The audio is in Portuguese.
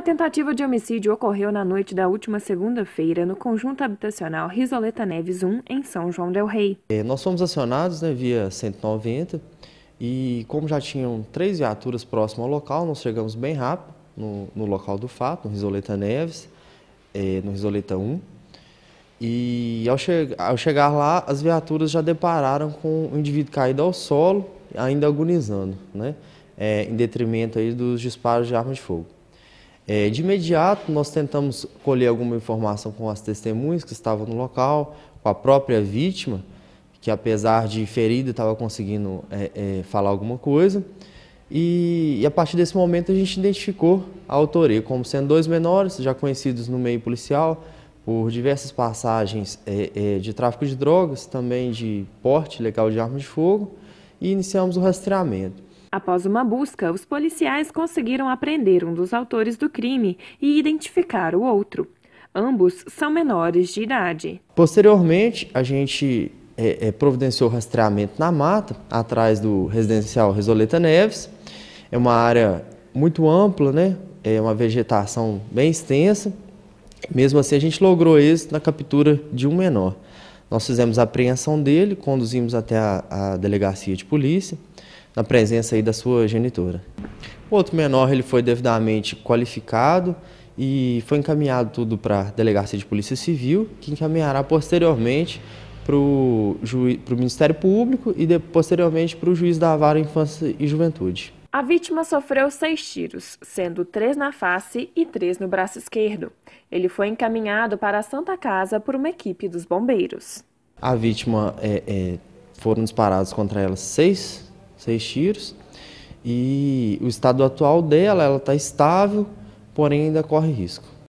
A tentativa de homicídio ocorreu na noite da última segunda-feira no conjunto habitacional Risoleta Neves 1, em São João del Rei. É, nós fomos acionados né, via 190 e como já tinham três viaturas próximas ao local, nós chegamos bem rápido no, no local do fato, no Risoleta Neves, é, no Risoleta 1. E ao, che ao chegar lá, as viaturas já depararam com o indivíduo caído ao solo, ainda agonizando, né? É, em detrimento aí dos disparos de arma de fogo. É, de imediato, nós tentamos colher alguma informação com as testemunhas que estavam no local, com a própria vítima, que apesar de ferida estava conseguindo é, é, falar alguma coisa. E, e, a partir desse momento a gente identificou a autoria como sendo dois menores, já conhecidos no meio policial por diversas passagens é, é de tráfico de drogas, também de porte legal de arma de fogo, e iniciamos o rastreamento. Após uma busca, os policiais conseguiram apreender um dos autores do crime e identificar o outro. Ambos são menores de idade. Posteriormente, a gente é, é, providenciou rastreamento na mata, atrás do residencial Resoleta Neves. É uma área muito ampla, né? É uma vegetação bem extensa. Mesmo assim, a gente logrou êxito na captura de um menor. Nós fizemos a apreensão dele, conduzimos até a, a delegacia de polícia na presença aí da sua genitora. O outro menor ele foi devidamente qualificado e foi encaminhado tudo para a Delegacia de Polícia Civil, que encaminhará posteriormente para o Ministério Público e de, posteriormente para o juiz da vara Infância e Juventude. A vítima sofreu seis tiros, sendo três na face e três no braço esquerdo. Ele foi encaminhado para a Santa Casa por uma equipe dos bombeiros. A vítima é, é, foram disparados contra ela seis seis tiros. E o estado atual dela, ela está estável, porém ainda corre risco.